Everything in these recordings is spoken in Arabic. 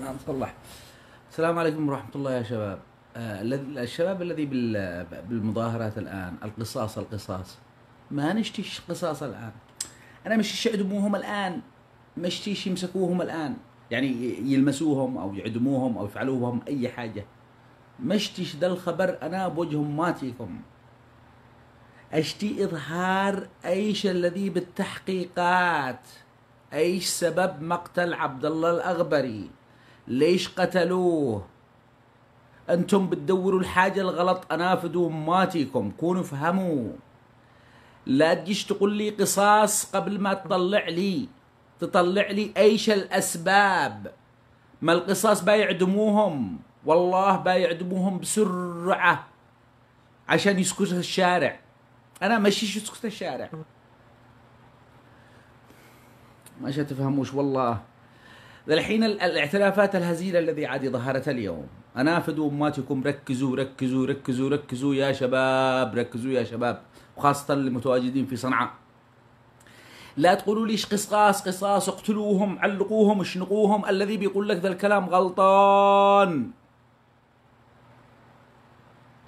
نعم صلح السلام عليكم ورحمة الله يا شباب آه الشباب الذي بالمظاهرات الآن القصاص القصاص ما نشتيش قصاص الآن أنا مش يعدموهم الآن مشتيش يمسكوهم الآن يعني يلمسوهم أو يعدموهم أو يفعلوهم أي حاجة مشتيش ده الخبر أنا بوجههم ماتيكم أشتي إظهار أيش الذي بالتحقيقات أيش سبب مقتل عبد الله الأغبري ليش قتلوه انتم بتدوروا الحاجة الغلط انافذوا ماتيكم كونوا فهموا لا تجيش تقول لي قصاص قبل ما تطلع لي تطلع لي ايش الاسباب ما القصاص بايعدموهم والله بايعدموهم بسرعة عشان يسكت الشارع انا ماشيش يسكت الشارع ما تفهموش والله للحين الاعترافات الهزيلة الذي عاد ظهرت اليوم أنافد أماتكم ركزوا ركزوا ركزوا ركزوا يا شباب ركزوا يا شباب وخاصة المتواجدين في صنعاء لا تقولوا ليش قصاص قصاص اقتلوهم علقوهم اشنقوهم الذي بيقول لك ذا الكلام غلطان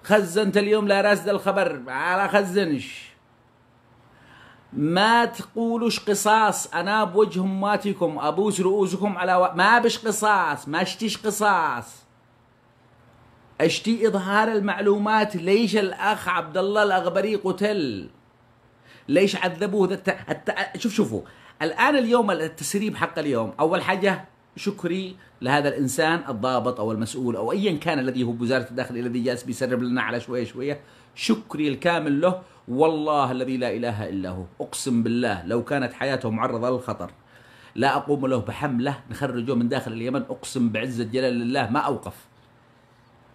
خزنت اليوم لا راس ذا الخبر على خزنش ما تقولوش قصاص انا بوجه اماتكم ابوس رؤوسكم على و... ما بش قصاص ما اشتيش قصاص اشتي اظهار المعلومات ليش الاخ عبد الله الاغبري قتل ليش عذبوه ذا الت... الت... شوف شوفوا الان اليوم التسريب حق اليوم اول حاجه شكري لهذا الانسان الضابط او المسؤول او ايا كان الذي هو بوزاره الداخليه الذي جالس بيسرب لنا على شويه شويه شكري الكامل له والله الذي لا إله إلا هو أقسم بالله لو كانت حياته معرضة للخطر لا أقوم له بحملة نخرجه من داخل اليمن أقسم بعزة جلال الله ما أوقف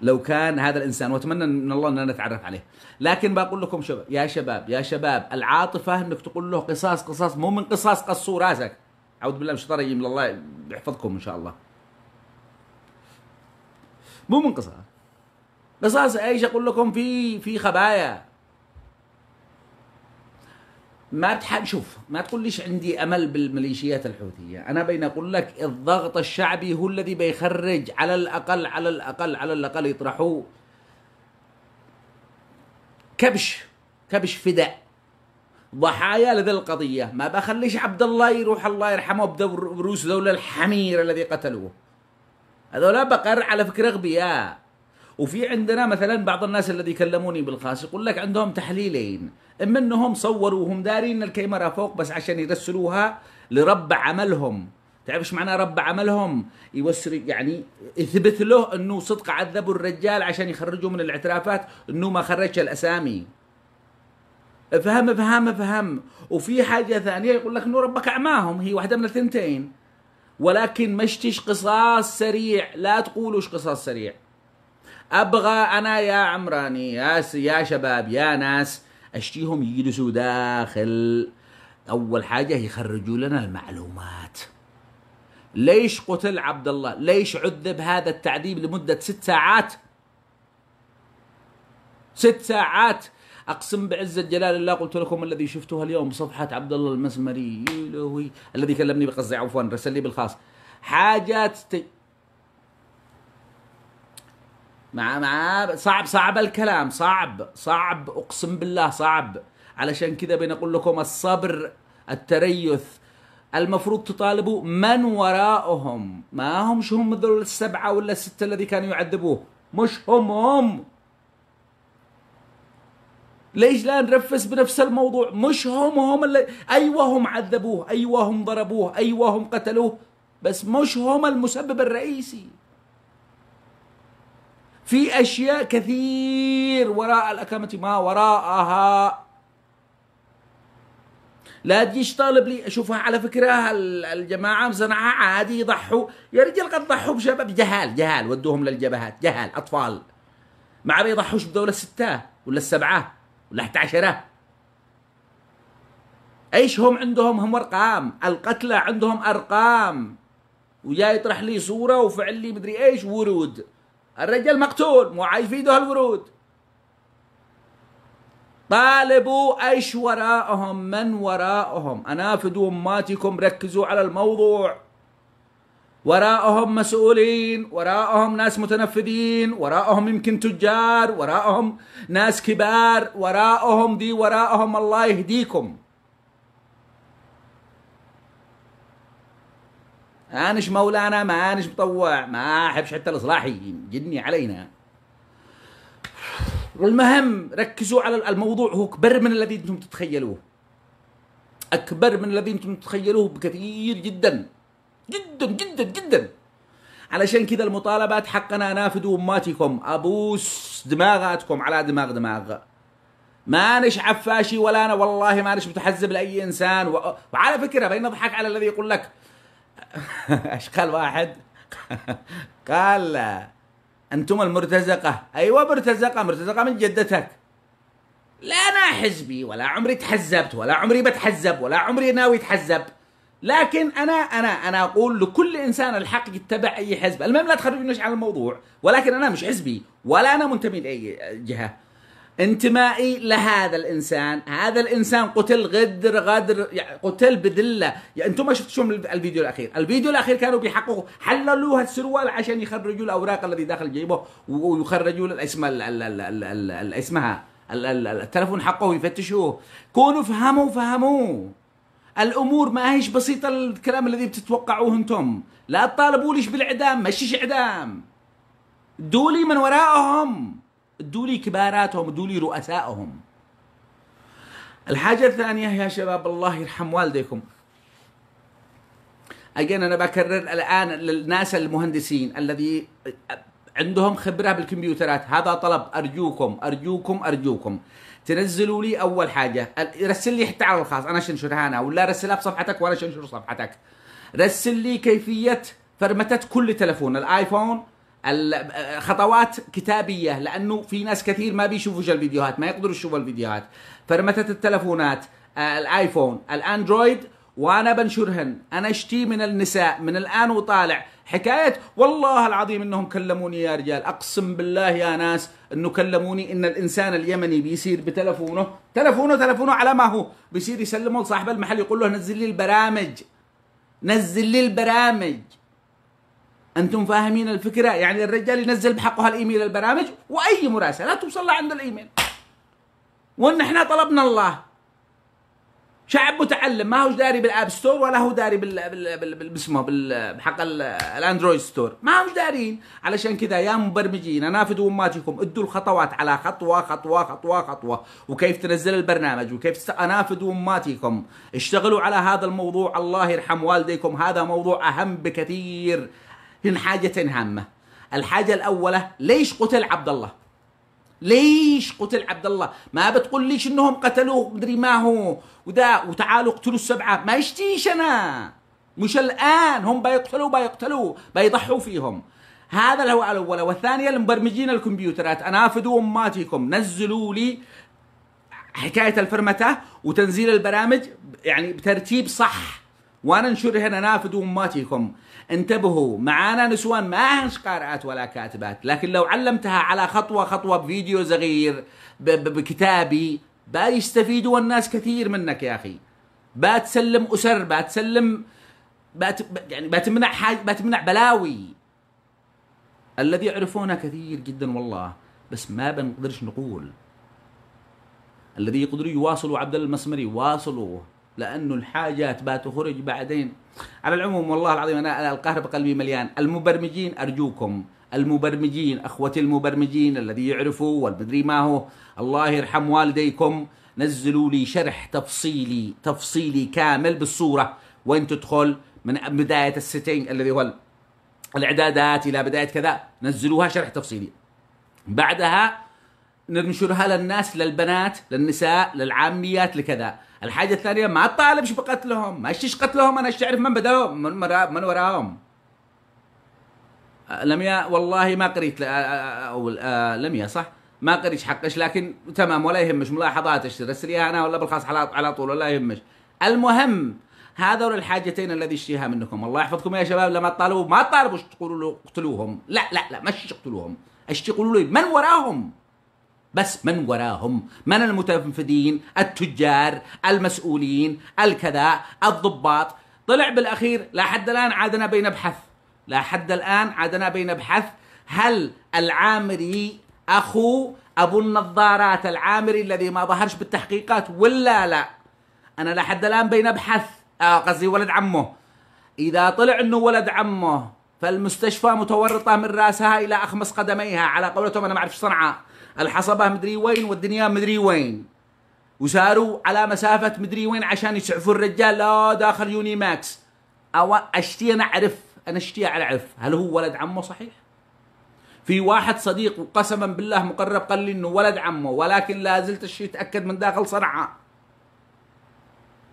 لو كان هذا الإنسان وأتمنى من الله أن نتعرف عليه لكن بقول لكم شباب يا شباب يا شباب العاطفة أنك تقول له قصاص قصاص مو من قصاص قصوا راسك أعوذ بالله من الشيطان الرجيم الله يحفظكم إن شاء الله مو من قصاص قصاص ايش اقول لكم في في خبايا ما تح... شوف ما تقوليش عندي امل بالميليشيات الحوثيه، انا بين اقول لك الضغط الشعبي هو الذي بيخرج على الاقل على الاقل على الاقل يطرحوا كبش كبش فداء ضحايا لذي القضيه، ما بخليش عبد الله يروح الله يرحمه بدور رؤوس ذول الحمير الذي قتلوه. هذول بقر على فكره اغبياء وفي عندنا مثلا بعض الناس الذي كلموني بالخاص يقول لك عندهم تحليلين اما انهم صوروا وهم دارين الكاميرا فوق بس عشان يرسلوها لرب عملهم تعرف ايش معنى رب عملهم يوسر يعني يثبت له انه صدق عذبوا الرجال عشان يخرجوا من الاعترافات انه ما خرجش الاسامي افهم افهم افهم وفي حاجه ثانيه يقول لك انه ربك اعماهم هي واحده من الثنتين ولكن مشتش قصاص سريع لا تقولوا قصاص سريع ابغى انا يا عمراني يا يا شباب يا ناس اشتيهم يجلسوا داخل اول حاجه يخرجوا لنا المعلومات ليش قتل عبد الله ليش عذب هذا التعذيب لمده ست ساعات ست ساعات اقسم بعزه جلال الله قلت لكم الذي شفته اليوم صفحه عبد الله المسمري الذي كلمني بقصدي عفوا رسل لي بالخاص حاجات مع مع صعب صعب الكلام صعب صعب اقسم بالله صعب علشان كذا بنقول لكم الصبر التريث المفروض تطالبوا من وراءهم ما هم شو هم ذول السبعة ولا الستة الذي كانوا يعذبوه مش هم هم ليش لا نرفس بنفس الموضوع مش هم هم اللي أيوة هم عذبوه أيوة هم ضربوه أيوة هم قتلوه بس مش هم المسبب الرئيسي في أشياء كثير وراء الأكامة ما وراءها لا تجيش طالب لي اشوفها على فكره الجماعه مصنعها عادي يضحوا يا رجال قد ضحوا بشباب جهال جهال ودوهم للجبهات جهال اطفال ما عم يضحوش بدوله الستة ولا السبعة ولا 11 ايش هم عندهم هم ارقام القتلى عندهم ارقام ويا يطرح لي صوره وفعل لي مدري ايش ورود الرجال مقتول عايش في ايده الورود طالبوا ايش وراءهم من وراءهم انافذوا اماتكم ركزوا على الموضوع وراءهم مسؤولين وراءهم ناس متنفذين وراءهم يمكن تجار وراءهم ناس كبار وراءهم دي وراءهم الله يهديكم أناش مولانا ما أناش مطوع ما أحبش حتى الإصلاحيين جني علينا والمهم ركزوا على الموضوع هو أكبر من الذي أنتم تتخيلوه أكبر من الذي أنتم تتخيلوه بكثير جدا جدا جدا جدا علشان كذا المطالبات حقنا نافذوا أماتكم أبوس دماغاتكم على دماغ دماغ ما نش عفاشي ولا أنا والله ما نش متحزب لأي إنسان و... وعلى فكرة بين نضحك على الذي يقول لك اشكال واحد قال انتم المرتزقه ايوه مرتزقه مرتزقه من جدتك لا انا حزبي ولا عمري تحزبت ولا عمري بتحزب ولا عمري ناوي اتحزب لكن انا انا انا اقول لكل انسان الحق يتبع اي حزب المهم لا تخرجونيش عن الموضوع ولكن انا مش حزبي ولا انا منتمي لاي جهه انتمائي لهذا الانسان هذا الانسان قتل غدر غدر يعني قتل بذله يعني انتم ما شفتوا الفيديو الاخير الفيديو الاخير كانوا بيحققوا حللوا هالسروال عشان يخرجوا الاوراق الذي داخل جيبه ويخرجوا الاسم اسمها التلفون حقه ويفتشوه كونوا فهموا فهموا الامور ما هيش بسيطه الكلام الذي بتتوقعوه انتم لا تطالبوا ليش بالاعدام مشيش اعدام دولي من وراءهم دولي كباراتهم دولي رؤسائهم الحاجة الثانية يا شباب الله يرحم والديكم أجين أنا بكرر الآن للناس المهندسين الذي عندهم خبرة بالكمبيوترات هذا طلب أرجوكم أرجوكم أرجوكم تنزلوا لي أول حاجة رسل لي حتى على الخاص أنا شنشرها أنا ولا رسلها بصفحتك وأنا شنشر صفحتك رسل لي كيفية فرمتة كل تلفون الآيفون خطوات كتابيه لانه في ناس كثير ما بيشوفوا الفيديوهات ما يقدروا يشوفوا الفيديوهات فرمتت التلفونات آه، الايفون الاندرويد وانا بنشرهن انا اشتي من النساء من الان وطالع حكايه والله العظيم انهم كلموني يا رجال اقسم بالله يا ناس انه كلموني ان الانسان اليمني بيصير بتلفونه تلفونه تلفونه على ما هو بيصير يسلمه لصاحب المحل يقول له نزل لي البرامج نزل لي البرامج انتم فاهمين الفكره يعني الرجال ينزل بحقه الايميل البرامج واي مراسله توصل عند الايميل وان احنا طلبنا الله شعب متعلم ما هو داري بالاب ستور ولا هو داري بال بال باسمه بحق الاندرويد ستور ما هم دارين علشان كذا يا مبرمجين انافدوا اماتكم ادوا الخطوات على خطوه خطوه خطوه خطوه وكيف تنزل البرنامج وكيف انافدوا اماتكم اشتغلوا على هذا الموضوع الله يرحم والديكم هذا موضوع اهم بكثير من حاجة هامة الحاجة الأولى ليش قتل عبد الله ليش قتل عبد الله ما بتقول ليش انهم قتلوه مدري ما هو وذا وتعالوا اقتلوا السبعة ما يشتيش انا مش الان هم بيقتلوا بيقتلوا بيضحوا فيهم هذا هو الاول والثانيه المبرمجين الكمبيوترات أنافذوا اماتكم نزلوا لي حكايه الفرمته وتنزيل البرامج يعني بترتيب صح وانا هنا انافدوا اماتكم انتبهوا معانا نسوان ما هنش قارئات ولا كاتبات لكن لو علمتها على خطوة خطوة بفيديو صغير بكتابي بيستفيدوا الناس كثير منك يا أخي بتسلم أسر بتسلم بات يعني بتمنع حاج بتمنع بلاوي الذي يعرفونه كثير جدا والله بس ما بنقدرش نقول الذي يقدروا يواصلوا عبد المسمري واصلوه لانه الحاجات بتخرج بعدين على العموم والله العظيم انا القهر بقلبي مليان المبرمجين ارجوكم المبرمجين اخوتي المبرمجين الذي يعرفوا والمدري ما هو الله يرحم والديكم نزلوا لي شرح تفصيلي تفصيلي كامل بالصوره وين تدخل من بدايه السيتنج الذي هو الاعدادات الى بدايه كذا نزلوها شرح تفصيلي بعدها ننشرها للناس للبنات للنساء للعاميات لكذا الحاجة الثانية ما تطالبش بقتلهم ما شيش قتلهم أنا أعرف من بدأهم من, من وراهم أه، لم يا والله ما قريت أه، أه، أو لم يا صح ما قريت حقش لكن تمام ولا يهمش ايش ترسل أنا ولا بالخاص على طول ولا يهمش المهم هذول الحاجتين الذي اشتيها منكم الله يحفظكم يا شباب لما تطالبوا ما تطالبوا تقولوا له اقتلوهم لا لا لا مش اقتلوهم تقولوا لي من وراهم بس من وراهم من المتنفذين التجار المسؤولين الكذا الضباط طلع بالأخير لا حد الآن عادنا بنبحث لا حد الآن عادنا بنبحث هل العامري أخو أبو النظارات العامري الذي ما ظهرش بالتحقيقات ولا لا أنا لحد الآن بنبحث آه قصدي ولد عمه إذا طلع أنه ولد عمه فالمستشفى متورطة من رأسها إلى أخمص قدميها على قولتهم أنا ما أعرف صنعاء الحصبه مدري وين والدنيا مدري وين وساروا على مسافه مدري وين عشان يسعفوا الرجال لا داخل يوني ماكس او اشتي انا اعرف انا اشتي اعرف هل هو ولد عمه صحيح؟ في واحد صديق وقسما بالله مقرب قال لي انه ولد عمه ولكن لا زلت الشيء يتاكد من داخل صنعاء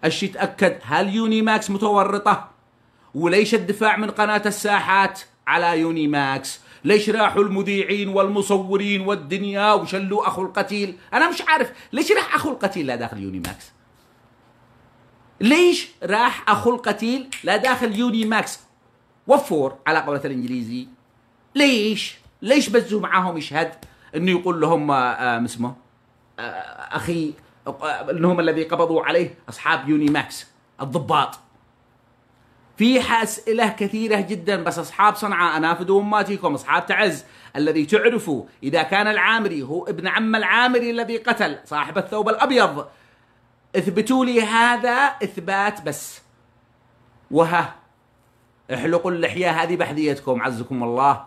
الشيء يتاكد هل يوني ماكس متورطه؟ وليش الدفاع من قناه الساحات على يوني ماكس ليش راحوا المذيعين والمصورين والدنيا وشلوا اخو القتيل انا مش عارف ليش راح اخو القتيل لا داخل يوني ماكس ليش راح اخو القتيل لا داخل يوني ماكس وفور على قولة الانجليزي ليش ليش بزوا معاهم يشهد انه يقول لهم آه, آه، اسمه آه, آه، اخي آه، انهم الذي قبضوا عليه اصحاب يوني ماكس الضباط في اسئله كثيره جدا بس اصحاب صنعاء ما تيكم اصحاب تعز الذي تعرفوا اذا كان العامري هو ابن عم العامري الذي قتل صاحب الثوب الابيض اثبتوا لي هذا اثبات بس وها احلقوا اللحيه هذه بحذيتكم عزكم الله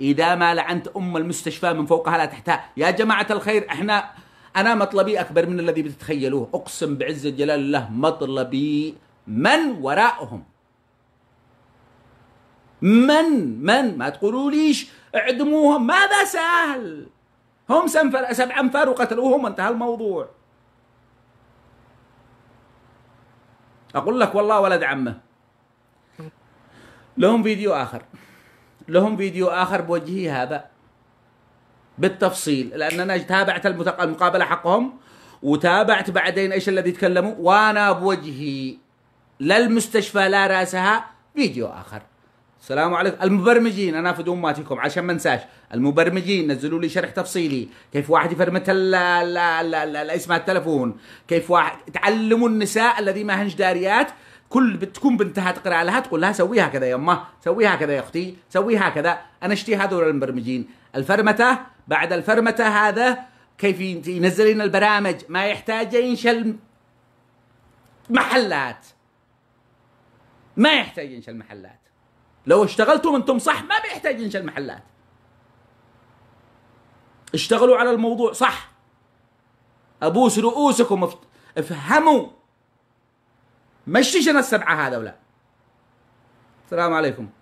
اذا ما لعنت ام المستشفى من فوقها لا تحتها يا جماعه الخير احنا انا مطلبي اكبر من الذي بتتخيلوه اقسم بعز جلال الله مطلبي من وراءهم من من ما تقولوليش اعدموهم ماذا سهل هم سبع أنفار وقتلوهم وانتهى الموضوع أقول لك والله ولد عمه لهم فيديو آخر لهم فيديو آخر بوجهي هذا بالتفصيل لأن أنا تابعت المقابلة حقهم وتابعت بعدين إيش الذي تكلموا وأنا بوجهي لا المستشفى لا رأسها فيديو آخر السلام عليكم المبرمجين انا في ماتيكم عشان ما انساش المبرمجين نزلوا لي شرح تفصيلي كيف واحد يفرمت اسم التلفون كيف واحد تعلموا النساء الذي ما هنش داريات كل بتكون بنتها تقرا لها تقول لها سويها كذا يا امه سويها كذا يا اختي سويها كذا انا اشتي هذول المبرمجين الفرمته بعد الفرمته هذا كيف ينزل لنا البرامج ما يحتاج ينشل محلات ما يحتاج ينشل محلات لو اشتغلتم انتم صح ما بيحتاج انشاء المحلات اشتغلوا على الموضوع صح ابوس رؤوسكم افهموا مشيش انا السبعه هذا ولا السلام عليكم